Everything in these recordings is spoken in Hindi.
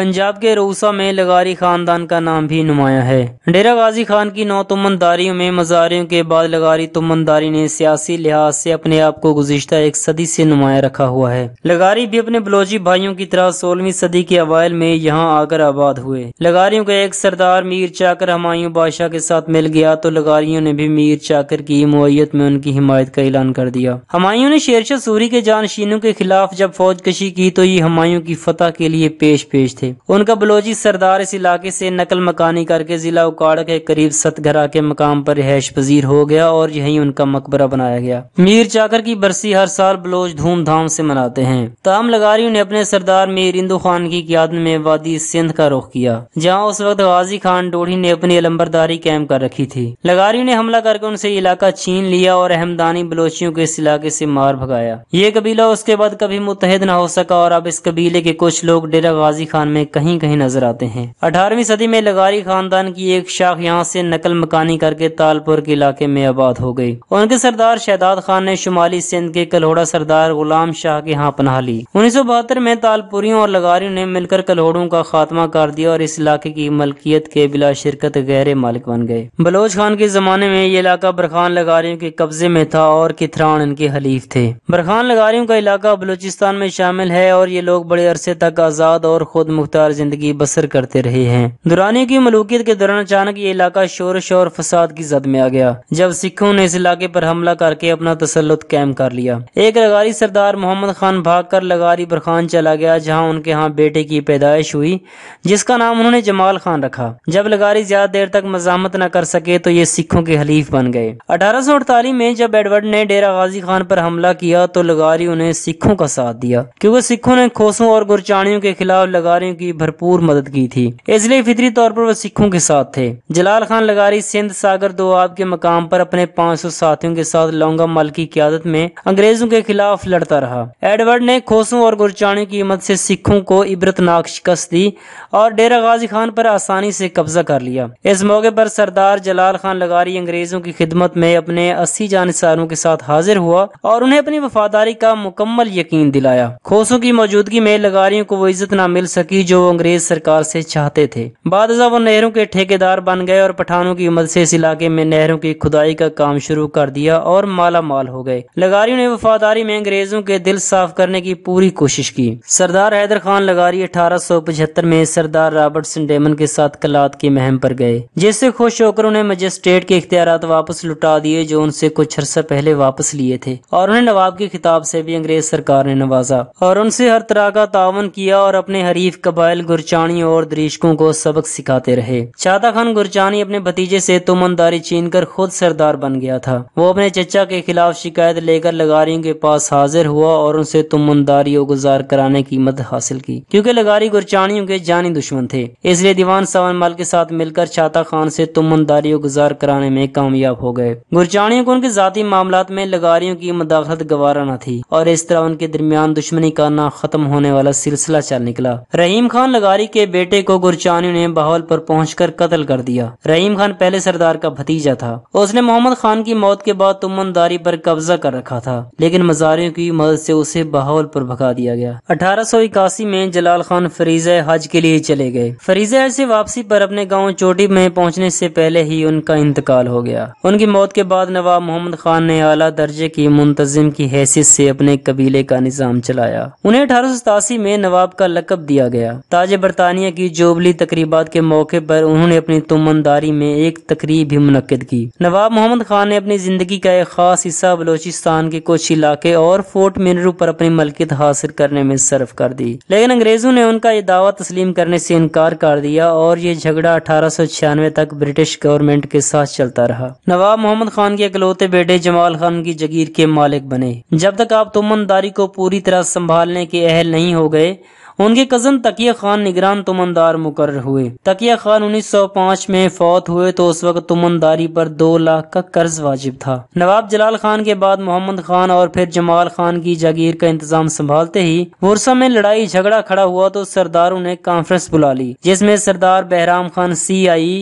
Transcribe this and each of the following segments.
पंजाब के रूसा में लगारी खानदान का नाम भी नुमाया है डेरा गाजी खान की नौ तुमनदारियों में मजारियों के बाद लगारी तुमनदारी ने सियासी लिहाज से अपने आप को गुजशत एक सदी से नुमाया रखा हुआ है लगारी भी अपने बलोची भाइयों की तरह सोलहवीं सदी के अवायल में यहाँ आकर आबाद हुए लगारियों का एक सरदार मीर चाकर हमायूं बादशाह के साथ मिल गया तो लगारियों ने भी मीर चाकर की मोयत में उनकी हिमायत का ऐलान कर दिया हमायूं ने शेरशाह सूरी के जानशीनों के खिलाफ जब फौज कशी की तो ये हमायूं की फतह के लिए पेश पेश थे उनका बलोची सरदार इस इलाके से नकल मकानी करके जिला उकाड़ा के करीब सतघरा के मकाम पर रिहायश पजीर हो गया और यही उनका मकबरा बनाया गया मीर चाकर की बरसी हर साल बलोच धूमधाम से मनाते हैं ताम लगारी ने अपने सरदार मीर इंदू खान की याद में वादी सिंध का रुख किया जहाँ उस वक्त गाजी खान डोढ़ी ने अपनी अलम्बरदारी कैम्प कर रखी थी लगारी ने हमला करके उनसे इलाका छीन लिया और अहमदानी बलोचियों के इस इलाके से मार भगाया ये कबीला उसके बाद कभी मुतहद न हो सका और अब इस कबीले के कुछ लोग डेरा गाजी खान में कहीं कहीं नजर आते हैं अठारहवीं सदी में लगारी खानदान की एक शाख यहाँ से नकल मकानी करके तालपुर के इलाके में आबाद हो गई उनके सरदार शहदाद खान ने शुमाली सिंध के कलहोड़ा सरदार गुलाम शाह के यहाँ पनाह ली उन्नीस में तालपुरियों और लगारियों ने मिलकर कलहोड़ों का खात्मा कर दिया और इस इलाके की मलकियत के बिला शिरकत गहरे मालिक बन गए बलोच खान के जमाने में ये इलाका बरखान लगारियों के कब्जे में था और किथरान इनके हलीफ थे बरखान लगारियों का इलाका बलूचिस्तान में शामिल है और ये लोग बड़े अरसे तक आजाद और खुद मुख्तार जिंदगी बसर करते रहे हैं दुरानी की मलूकियत के दौरान अचानक ये इलाका शोर शोर फसाद की जद में आ गया जब सिखों ने इस इलाके पर हमला करके अपना तसलुत कैम कर लिया एक लगारी सरदार मोहम्मद खान भाग कर लगारी बरखान चला गया जहाँ उनके यहाँ बेटे की पैदाइश हुई जिसका नाम उन्होंने जमाल खान रखा जब लगारी ज्यादा देर तक मजामत न कर सके तो ये सिखों के हलीफ बन गए अठारह में जब एडवर्ड ने डेरा गाजी खान पर हमला किया तो लगारी उन्हें सिखों का साथ दिया क्योंकि सिखों ने खोसों और गुरचानियों के खिलाफ लगारी मुसलमानों की भरपूर मदद की थी इसलिए फितरी तौर पर वह सिखों के साथ थे जलाल खान लगारी सिंध सागर दोआब के मकाम पर अपने 500 साथियों के साथ लौंगा मल की क्यादत में अंग्रेजों के खिलाफ लड़ता रहा एडवर्ड ने खोसों और गुरचाणियों की मदद से सिखों को इबरतनाक शिकस्त दी और डेरा गाजी खान पर आसानी से कब्जा कर लिया इस मौके पर सरदार जलाल खान लगारी अंग्रेजों की खिदमत में अपने अस्सी जानसारों के साथ हाजिर हुआ और उन्हें अपनी वफादारी का मुकम्मल यकीन दिलाया खोसों की मौजूदगी में लगारियों को वो इज्जत न मिल सकी थी जो अंग्रेज सरकार से चाहते थे बाद वो नहरों के ठेकेदार बन गए और पठानों की मदद से इस इलाके में नहरों की खुदाई का काम शुरू कर दिया और माला माल हो गए लगारियों ने वफादारी में अंग्रेजों के दिल साफ करने की पूरी कोशिश की सरदार हैदर खान लगारी अठारह में सरदार रॉबर्ट सिंडेमन के साथ कलात की महम पर गए जिससे खुश होकर उन्हें मजिस्ट्रेट के इख्तियार वापस लुटा दिए जो उनसे कुछ अरसा पहले वापस लिए थे और उन्हें नवाब के खिताब से भी अंग्रेज सरकार ने नवाजा और उनसे हर तरह का तावन किया और अपने हरीफ कबाइल गुरचानी और दरिश्कों को सबक सिखाते रहे शादा खान गुरचानी अपने भतीजे से तुमनदारी छीन कर खुद सरदार बन गया था वो अपने चचा के खिलाफ शिकायत लेकर लगारियों के पास हाजिर हुआ और उनसे तुमनदारियों गुजार कराने की मदद हासिल की क्यूँकी लगारी गुरचानियों के जानी दुश्मन थे इसलिए दीवान सावन माल के साथ मिलकर शाता खान से और गुजार कराने में कामयाब हो गए गुरचानियों को उनके जाती मामला में लगारियों की मदाखलत गवारा न थी और इस तरह उनके दरमियान दुश्मनी का ना खत्म होने वाला सिलसिला चल निकला रही रहीम खान लगारी के बेटे को गुरचानी ने बहावलपुर कर कत्ल कर दिया रहीम खान पहले सरदार का भतीजा था उसने मोहम्मद खान की मौत के बाद तुमनदारी पर कब्जा कर रखा था लेकिन मजारियों की मदद से उसे बहावलपुर भगा दिया गया अठारह में जलाल खान फरीज हज के लिए चले गए फरीज हज से वापसी पर अपने गाँव चोटी में पहुँचने से पहले ही उनका इंतकाल हो गया उनकी मौत के बाद नवाब मोहम्मद खान ने आला दर्जे की मुंतजिम की हैसियत से अपने कबीले का निजाम चलाया उन्हें अठारह में नवाब का लकब दिया गया गया ताज बरतानिया की जोबली तकरीबा के मौके पर उन्होंने अपनी तुमनदारी में एक तकरीब भी मुनद की नवाब मोहम्मद खान ने अपनी जिंदगी का एक खास हिस्सा बलोचिस्तान के कुछ इलाके और फोर्ट मिनरू पर अपनी मलकियत हासिल करने में सर्फ कर दी लेकिन अंग्रेजों ने उनका ये दावा तस्लीम करने से इनकार कर दिया और ये झगड़ा अठारह तक ब्रिटिश गवर्नमेंट के साथ चलता रहा नवाब मोहम्मद खान के अकलौते बेटे जमाल खान की जगीर के मालिक बने जब तक आप तुमनदारी को पूरी तरह संभालने के अहल नहीं हो गए उनके कजन तकिया खान निगरान तुमनदार मुकर हुए तकिया खान 1905 में फौत हुए तो उस वक्त तुमनदारी पर दो लाख का कर्ज वाजिब था नवाब जलाल खान के बाद मोहम्मद खान और फिर जमाल खान की जागीर का इंतजाम संभालते ही वर्षा में लड़ाई झगड़ा खड़ा हुआ तो सरदारों ने कॉन्फ्रेंस बुला ली जिसमे सरदार बहराम खान सी आई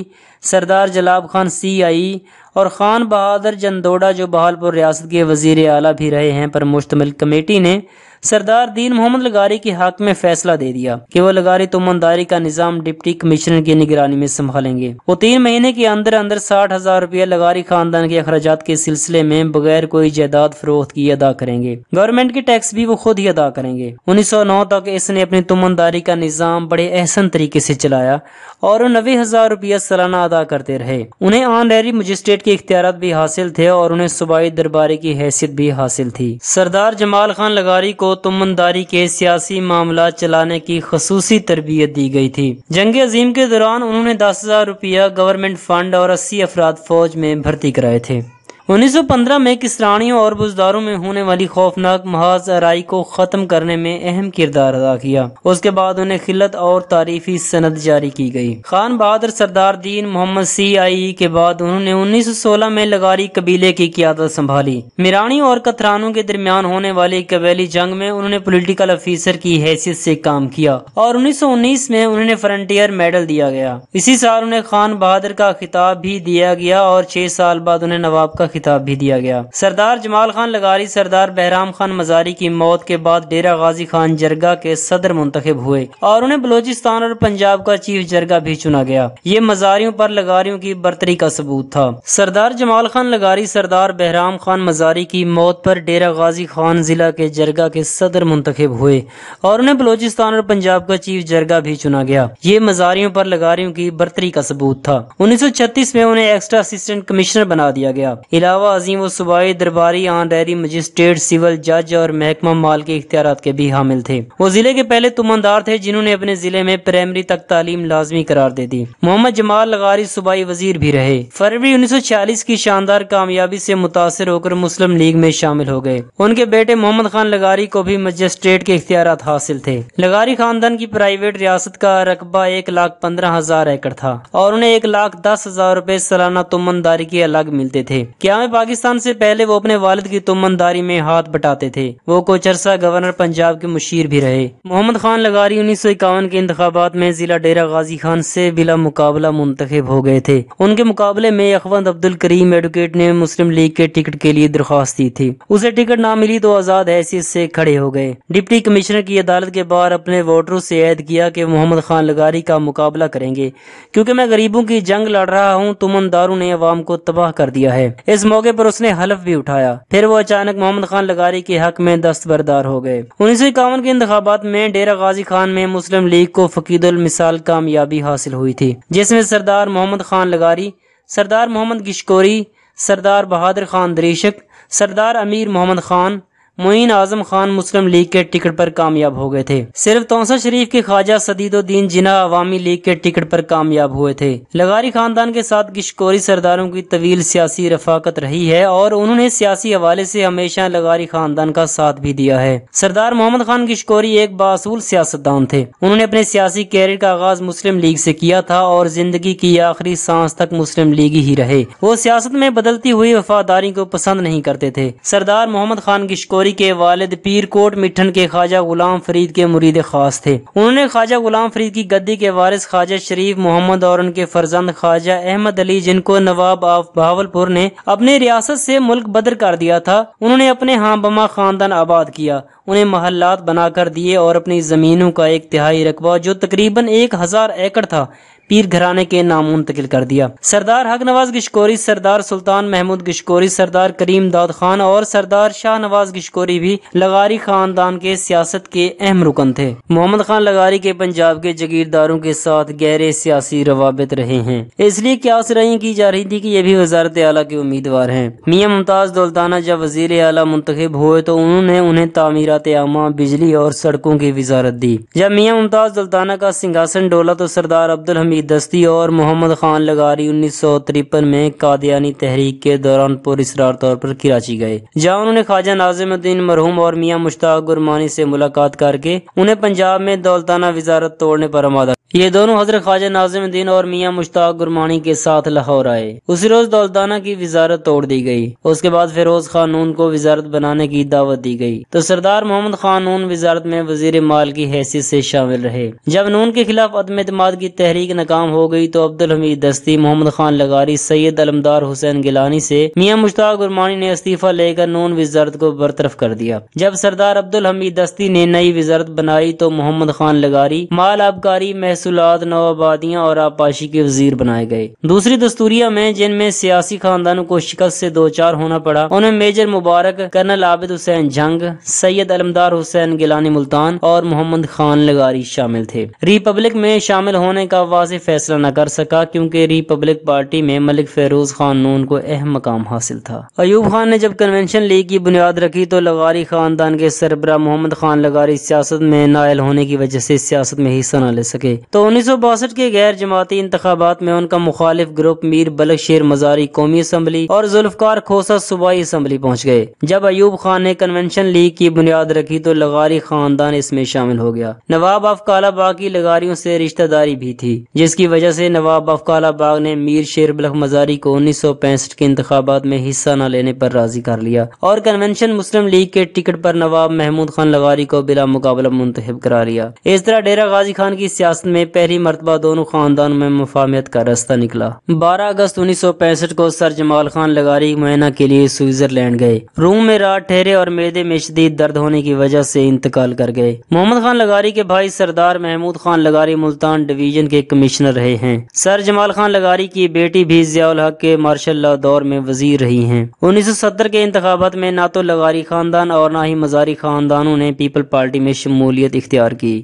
सरदार जलाब खान सी आई और ख़ान बहादुर जंदोड़ा जो बहालपुर रियासत के वजीर आला भी रहे हैं पर मुश्तमिल कमेटी ने सरदार दीन मोहम्मद लगारी के हक में फैसला दे दिया कि वो लगारी तुमंदारी का निज़ाम डिप्टी कमिश्नर की निगरानी में संभालेंगे वो तीन महीने के अंदर अंदर साठ हजार रुपया लगारी खानदान के अखराज के सिलसिले में बगैर कोई जायदाद फरोख्त की अदा करेंगे गवर्नमेंट के टैक्स भी वो खुद ही अदा करेंगे उन्नीस सौ नौ तक इसने अपनी तुमंदारी का निज़ाम बड़े अहसन तरीके से चलाया और नबे हजार रुपया सालाना अदा करते रहे उन्हें ऑनरेरी मजिस्ट्रेट के इख्तियार भी हासिल थे और उन्हें सूबाई दरबारी की हैसियत भी हासिल थी सरदार जमाल खान लगारी को तुमनदारी के सियासी मामला चलाने की खसूसी तरबियत दी गई थी जंग अजीम के दौरान उन्होंने दस हजार रुपया गवर्नमेंट फंड और अस्सी अफराद फौज में भर्ती कराए थे 1915 में किसरानियों और बुजदारों में होने वाली खौफनाक महाज आरई को ख़त्म करने में अहम किरदार अदा किया उसके बाद उन्हें खिलत और तारीफी सनद जारी की गई खान बहादुर सरदार दीन मोहम्मद सी आई के बाद उन्होंने 1916 में लगारी कबीले की क्यादत संभाली मिरानी और कतरानों के दरमियान होने वाली कबैली जंग में उन्होंने पोलिटिकल ऑफिसर की हैसियत ऐसी काम किया और उन्नीस में उन्हें फ्रंटियर मेडल दिया गया इसी साल उन्हें खान बहादुर का खिताब भी दिया गया और छह साल बाद उन्हें नवाब का खिताब भी दिया गया सरदार जमाल खान लगारी सरदार बहराम खान मजारी की मौत के बाद डेरा गाजी खान जरगा के सदर मुंतब हुए और उन्हें बलोचिस्तान और पंजाब का चीफ जरगा भी चुना गया ये मजारियों पर लगारियों की बर्तरी का सबूत था सरदार जमाल खान लगारी सरदार बहराम खान मजारी की मौत पर डेरा गाजी खान जिला के जरगा के सदर मुंतब हुए और उन्हें बलोचिस्तान और पंजाब का चीफ जरगा भी चुना गया ये मजारियों पर लगारियों की बर्तरी का सबूत था उन्नीस में उन्हें एक्स्ट्रा असिस्टेंट कमिश्नर बना दिया गया अलावा अजीम व सूबाई दरबारी आन डेरी मजिस्ट्रेट सिविल जज और महकमा माल के इख्तियार के भी हामिल थे वो जिले के पहले तुमानदार थे जिन्होंने अपने जिले में प्राइमरी तक तालीम लाजमी करार दे दी मोहम्मद जमाल लगारी सूबाई वजीर भी रहे फरवरी उन्नीस सौ छियालीस की शानदार कामयाबी ऐसी मुतासर होकर मुस्लिम लीग में शामिल हो गए उनके बेटे मोहम्मद खान लगारी को भी मजिस्ट्रेट के इख्तियार हासिल थे लगारी खानदान की प्राइवेट रियासत का रकबा एक लाख पंद्रह हजार एकड़ था और उन्हें एक लाख दस हजार रूपए सालाना तुमनदारी के अलग मिलते थे क्या निज़ाम पाकिस्तान से पहले वो अपने वालद की तुमनदारी में हाथ बटाते थे वो कुछ अरसा गवर्नर पंजाब के मुशीर भी रहे मोहम्मद खान लगारी उन्नीस सौ इक्यावन के इंतबात में जिला डेरा गाजी खान से बिला मुकाबला मुंतखब हो गए थे उनके मुकाबले में अखवंत अब्दुल करीम एडवोकेट ने मुस्लिम लीग के टिकट के लिए दरख्वास्त दी थी उसे टिकट ना मिली तो आज़ाद हैसियत से खड़े हो गए डिप्टी कमिश्नर की अदालत के बाहर अपने वोटरों से ऐद किया कि मोहम्मद खान लगारी का मुकाबला करेंगे क्योंकि मैं गरीबों की जंग लड़ रहा हूँ तुमनदारों ने अवाम को तबाह कर दिया है इस मौके पर उसने हलफ भी उठाया फिर वो अचानक मोहम्मद खान लगारी के हक में दस्तबरदार हो गए उन्नीस सौ इक्यावन के इंतबात में डेरा गाजी खान में मुस्लिम लीग को मिसाल कामयाबी हासिल हुई थी जिसमें सरदार मोहम्मद खान लगारी सरदार मोहम्मद गिशकोरी सरदार बहादुर खान दरीशक सरदार अमीर मोहम्मद खान मोइन आजम खान मुस्लिम लीग के टिकट पर कामयाब हो गए थे सिर्फ तोसा शरीफ के ख्वाजा सदीदुद्दीन जिना अवामी लीग के टिकट पर कामयाब हुए थे लगारी खानदान के साथ गिशकोरी सरदारों की तवील सियासी रफाकत रही है और उन्होंने सियासी हवाले से हमेशा लगारी खानदान का साथ भी दिया है सरदार मोहम्मद खान गिशकोरी एक बासूल सियासतदान थे उन्होंने अपने सियासी कैरियर का आगाज मुस्लिम लीग से किया था और जिंदगी की आखिरी सांस तक मुस्लिम लीग ही रहे वो सियासत में बदलती हुई वफादारी को पसंद नहीं करते थे सरदार मोहम्मद खान गिशकोरी गौरी के वालिद पीरकोट मिठन के ख्वाजा गुलाम फरीद के मुरीद खास थे उन्होंने ख्वाजा गुलाम फरीद की गद्दी के वारिस ख्वाजा शरीफ मोहम्मद और उनके फर्जंद ख्वाजा अहमद अली जिनको नवाब ऑफ बहावलपुर ने अपने रियासत से मुल्क बदर कर दिया था उन्होंने अपने बमा खानदान आबाद किया उन्हें महल्लात बनाकर दिए और अपनी ज़मीनों का एक तिहाई रकबा जो तकरीबन एक हज़ार एकड़ था पीर घराने के नाम मुंतकिल कर दिया सरदार हक नवाज गिशकोरी सरदार सुल्तान महमूद गिशकोरी सरदार करीम दाद खान और सरदार शाह नवाज गिशकोरी भी लगारी खानदान के सियासत के अहम रुकन थे मोहम्मद खान लगारी के पंजाब के जगीरदारों के साथ गहरे सियासी रवाबित रहे हैं इसलिए क्या रही की जा रही थी की ये भी वजारत आला के उम्मीदवार है मियाँ मुमताज दौलताना जब वजीर आला मुंतब हुए तो उन्होंने उन्हें तमीरत आमा बिजली और सड़कों की वजारत दी जब मियाँ मुमताज दुल्ताना का सिंहासन डोला तो सरदार अब्दुल हमीद की दस्ती और मोहम्मद खान लगारी उन्नीस सौ तिरपन में कादियानी तहरीक के दौरान पुरसरार तौर पर कराची गए जहाँ उन्होंने ख्वाजा नाजिमुद्दीन मरहूम और मियाँ मुश्ताक गुरमानी से मुलाकात करके उन्हें पंजाब में दौलताना वजारत तोड़ने पर आमादा ये दोनों हजरत ख्वाजा नाजिमुद्दीन और मियाँ मुश्ताक गुरमानी के साथ लाहौर आए उसी रोज दौलताना की वजारत तोड़ दी गई उसके बाद फिरोज खान नून को वजारत बनाने की दावत दी गई तो सरदार मोहम्मद खान नून वजारत में वजीर माल की हैसियत से शामिल रहे जब नून के खिलाफ अदम की तहरीक नाकाम हो गई तो अब्दुल हमीद दस्ती मोहम्मद खान लगारी सैयद अलमदार हुसैन गिलानी से मियां मुश्ताक गुरमानी ने इस्तीफा लेकर नून वजारत को बरतरफ कर दिया जब सरदार अब्दुल हमीद दस्ती ने नई वजारत बनाई तो मोहम्मद खान लगारी माल आबकारी महसूल नवाबादियाँ और आपाशी के वजीर बनाए गए दूसरी दस्तूरिया में जिनमें सियासी खानदानों को शिकस्त से दो चार होना पड़ा उन्हें मेजर मुबारक कर्नल आबिद हुसैन जंग सैयद अलमदार हुसैन गिलानी मुल्तान और मोहम्मद खान लगारी शामिल थे रिपब्लिक में शामिल होने का वाज से फैसला न कर सका क्योंकि रिपब्लिक पार्टी में मलिक फेरोज खान नून को अहम मकाम हासिल था अयूब खान ने जब कन्वेंशन लीग की बुनियाद रखी तो लगारी खानदान के सरबरा मोहम्मद खान लगारी सियासत में नायल होने की वजह से सियासत में हिस्सा न ले सके तो उन्नीस के गैर जमाती इंतबात में उनका मुखालिफ ग्रुप मीर बलक शेर मजारी कौमी असम्बली और जुल्फकार खोसा सूबाई असम्बली पहुँच गए जब अयूब खान ने कन्वेंशन लीग की बुनियाद रखी तो लगारी खानदान इसमें शामिल हो गया नवाब अफ कालाबाग की लगारियों से रिश्तेदारी भी थी जिसकी वजह से नवाब अफकाला बाग ने मीर शेर बलख मजारी को उन्नीस सौ पैंसठ के इंतबात में हिस्सा न लेने पर राजी कर लिया और कन्वेंशन मुस्लिम लीग के टिकट पर नवाब महमूद खान लगारी को बिला मुकाबला मुंतब करा लिया इस तरह डेरा गाजी खान की सियासत में पहली मरतबा दोनों खानदान में मुफामियत का रास्ता निकला बारह अगस्त उन्नीस सौ पैंसठ को सर जमाल खान लगारी मुआयना के लिए स्विटरलैंड गए रूम में रात ठहरे और मेदे में शदीद दर्द होने की वजह से इंतकाल कर गए मोहम्मद खान लगारी के भाई सरदार महमूद खान लगारी मुल्तान डिवीजन के कमीशन कमिश्नर रहे हैं सर जमाल खान लगारी की बेटी भी जियाल हक के मार्शल दौर में वजीर रही हैं 1970 के इंतबात में ना तो लगारी खानदान और ना ही मजारी खानदानों ने पीपल पार्टी में शमूलियत इख्तियार की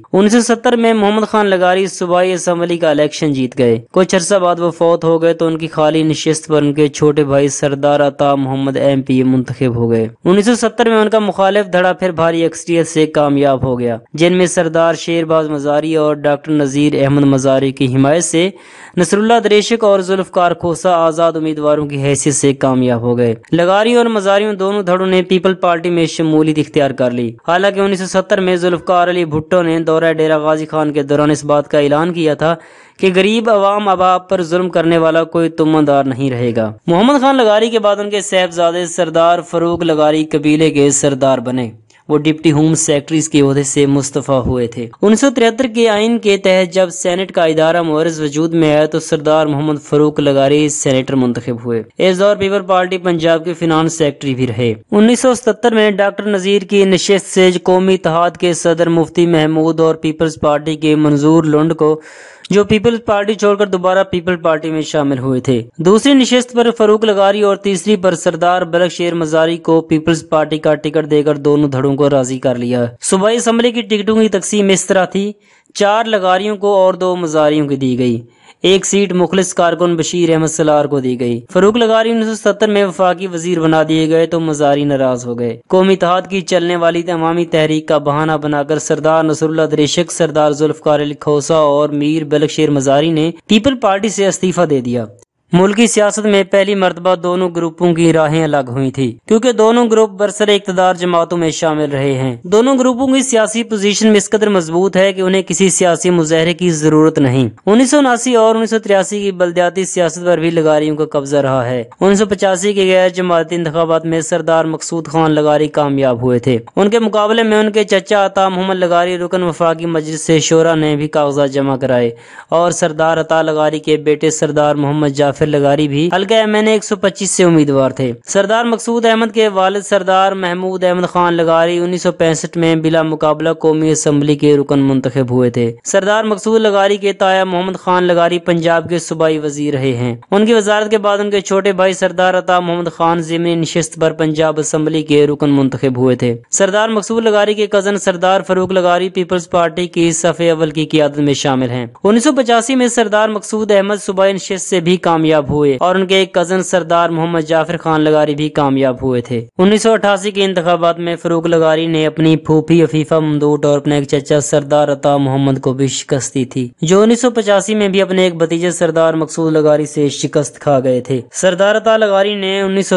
सत्तर में मोहम्मद खान लगारी सूबाई असम्बली का इलेक्शन जीत गए कुछ अरसा बाद वो फौत हो गए तो उनकी खाली नशस्त पर उनके छोटे भाई सरदार अता मोहम्मद एम पी मुंतब हो गए उन्नीस सौ सत्तर में उनका मुखालिफ धड़ा फिर भारी अक्सरियत से कामयाब हो गया जिनमें सरदार शेरबाज मजारी और डॉक्टर नजीर अहमद मजारी की हिमायत से नसरुल्ला दरेशक और जुल्फकार खोसा आज़ाद उम्मीदवारों की हैसियत से कामयाब हो गए लगारी और मजारियों दोनों धड़ों ने पीपल पार्टी में शमूलियत इख्तियार कर ली हालांकि उन्नीस सौ सत्तर में जुल्फकार अली भुट्टो ने दौरा डेरा गाजी खान के दौरान इस बात का ऐलान किया था कि गरीब अवाम आप पर जुल्म करने वाला कोई तुमदार नहीं रहेगा मोहम्मद खान लगारी के बाद उनके साहबजादे सरदार फरूक लगारी कबीले के सरदार बने वो डिप्टी होम सेक्रेटरी के अहदे से मुस्तफ़ा हुए थे उन्नीस सौ के आइन के तहत जब सेनेट का इदारा मोरज वजूद में आया तो सरदार मोहम्मद फरूक लगारी सेनेटर मुंतब हुए इस दौर पीपल पार्टी पंजाब के फिनांस सेक्रेटरी भी रहे उन्नीस सौ सतर में डॉक्टर नजीर की नशस्त से कौमी इतिहाद के सदर मुफ्ती महमूद और पीपल्स पार्टी के मंजूर लुंड को जो पीपल्स पार्टी छोड़कर दोबारा पीपल पार्टी में शामिल हुए थे दूसरी नशस्त पर फरूक लगारी और तीसरी पर सरदार बलक शेर मजारी को पीपल्स पार्टी का टिकट देकर दोनों धड़ों को राजी कर लिया सूबाई असम्बली की टिकटों की तकसीम इस तरह थी चार लगारियों को और दो मजारियों की दी गई एक सीट मुखलिस कारकुन बशीर अहमद सलार को दी गई फरूक लगारी उन्नीस सौ सत्तर में वफाकी वजीर बना दिए गए तो मजारी नाराज हो गए कौमी तहत की चलने वाली तमामी तहरीक का बहाना बनाकर सरदार नसरुल्ला दरेशक सरदार जुल्फकार अली खोसा और मीर बलकशेर मजारी ने पीपल पार्टी से इस्तीफा दे दिया मुल्की सियासत में पहली मरतबा दोनों ग्रुपों की राहें अलग हुई थी क्योंकि दोनों ग्रुप बरसर इकतदार जमातों में शामिल रहे हैं दोनों ग्रुपों की सियासी पोजीशन में इस कदर मजबूत है कि उन्हें किसी सियासी मुजाहरे की जरूरत नहीं उन्नीस और उन्नीस की बलदियाती सियासत पर भी लगारियों का कब्जा रहा है उन्नीस के गैर जमाती इंतबात में सरदार मकसूद खान लगारी कामयाब हुए थे उनके मुकाबले में उनके चचा अता मोहम्मद लगारी रुकन वफाकी मजलिस से शोरा ने भी कागजात जमा कराए और सरदार अता लगारी के बेटे सरदार मोहम्मद जाफिर मुजफ्फर लगारी भी हल्का एम एन ए एक सौ पच्चीस से उम्मीदवार थे सरदार मकसूद अहमद के वालद सरदार महमूद अहमद खान लगारी उन्नीस सौ पैंसठ में बिला मुकाबला कौमी असम्बली के रुकन मुंतब हुए थे सरदार मकसूद लगारी के ताया मोहम्मद खान लगारी पंजाब के सूबाई वजीर रहे हैं उनकी वजारत के बाद उनके छोटे भाई सरदार अता मोहम्मद खान जिमनी नशस्त पर पंजाब असम्बली के रुकन मुंतब हुए थे सरदार मकसूद लगारी के कजन सरदार फरूक लगारी पीपल्स पार्टी की सफ़े अवल की क्यादत में शामिल हैं उन्नीस सौ पचासी में सरदार मकसूद अहमद सूबाई नशस्त से भी कामयाब कामयाब हुए और उनके एक कजन सरदार मोहम्मद जाफर खान लगारी भी कामयाब हुए थे उन्नीस के इंतबात में फरूक लगारी ने अपनी फूफी अफीफा ममदूट और अपने एक चचा सरदार अता मोहम्मद को भी शिकस्त दी थी जो उन्नीस में भी अपने एक भतीजे सरदार मकसूद लगारी से शिकस्त खा गए थे सरदार अता लगारी ने उन्नीस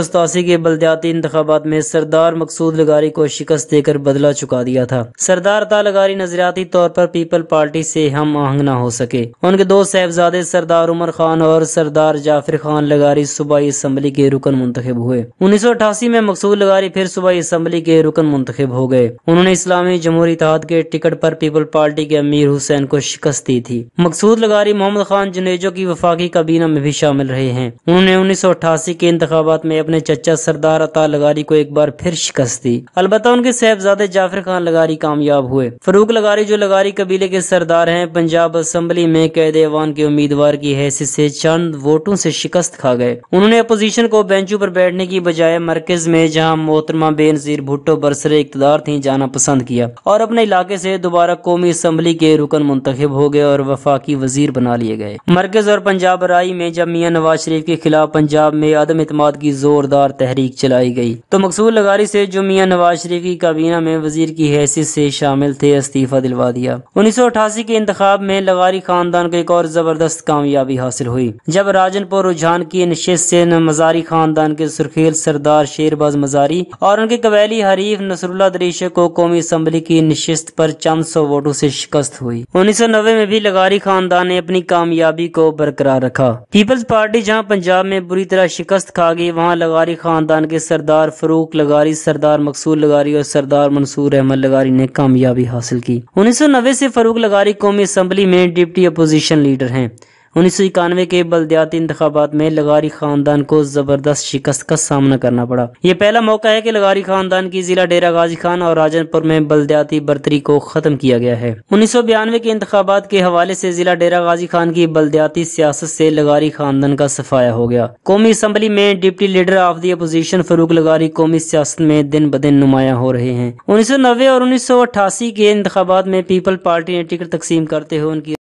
के बलद्याती इंतबात में सरदार मकसूद लगारी को शिकस्त देकर बदला चुका दिया था सरदार अता लगारी नजरियाती तौर पर पीपल पार्टी से हम आहंग ना हो सके उनके दो साहबजादे सरदार उमर खान और सरदार जाफिर खान लगारी सूबाई असम्बली के रुकन मुंतब हुए उन्नीस सौ अठासी में मकसूद लगारी फिर सूबाई असम्बली के रुकन मुंतब हो गए उन्होंने इस्लामी जमहूरी तहत के टिकट पर पीपल पार्टी के अमीर हुसैन को शिकस्त दी थी मकसूद लगारी मोहम्मद खान जुनेजो की वफाकी काबीना में भी शामिल रहे हैं उन्होंने उन्नीस सौ अठासी के इंतबात में अपने चचा सरदार अता लगारी को एक बार फिर शिकस्त दी अलबत् उनके साहबजादे जाफिर खान लगारी कामयाब हुए फरूक लगारी जो लगारी कबीले के सरदार हैं पंजाब असम्बली में कैद एवान के उम्मीदवार की हैसियत से चंद वोट वोटों से शिकस्त खा गए उन्होंने अपोजिशन को बेंचों पर बैठने की बजाय मरकज में जहाँ मोहतरमा बेनजीर भुट्टो बरसरे इकतदार थी जाना पसंद किया और अपने इलाके से दोबारा कौमी असम्बली के रुकन मुंतब हो गए और वफाकी वजीर बना लिए गए मरकज और पंजाब राय में जब मियाँ नवाज शरीफ के खिलाफ पंजाब में आदम इतम की जोरदार तहरीक चलाई गई तो मकसूल लगारी से जो मियाँ नवाज शरीफ की काबीना में वजीर की हैसियत से शामिल थे इस्तीफा दिलवा दिया उन्नीस सौ अठासी के इंतबाब में लगारी खानदान को एक और जबरदस्त कामयाबी हासिल हुई जब राजा ताजनपुर रुझान की नशस्त से मजारी खानदान के सुरखेल सरदार शेरबाज मजारी और उनके कबैली हरीफ नसरुल्ला दरीशे को कौमी असम्बली की नशस्त पर चंद सौ वोटों से शिकस्त हुई उन्नीस सौ नब्बे में भी लगारी खानदान ने अपनी कामयाबी को बरकरार रखा पीपल्स पार्टी जहाँ पंजाब में बुरी तरह शिकस्त खा गई वहाँ लगारी खानदान के सरदार फरूक लगारी सरदार मकसूद लगारी और सरदार मंसूर अहमद लगारी ने कामयाबी हासिल की उन्नीस सौ नब्बे से फरूक लगारी कौमी असम्बली में डिप्टी अपोजिशन लीडर हैं उन्नीस सौ इक्यानवे के बलदयाती इंतबात में लगारी खानदान को जबरदस्त शिकस्त का सामना करना पड़ा ये पहला मौका है कि लगारी खानदान की जिला डेरा गाजी खान और राजनपुर में बलदयाती बर्तरी को खत्म किया गया है उन्नीस सौ बयानवे के इंतबात के हवाले से जिला डेरा गाजी खान की बलदयाती सियासत से लगारी खानदान का सफाया हो गया कौमी असम्बली में deputy leader of the opposition Farooq लगारी कौमी सियासत में दिन ब दिन नुमाया हो रहे हैं उन्नीस सौ नब्बे और उन्नीस सौ अठासी के इंतबात में पीपल पार्टी ने टिकट तकसीम करते हुए उनकी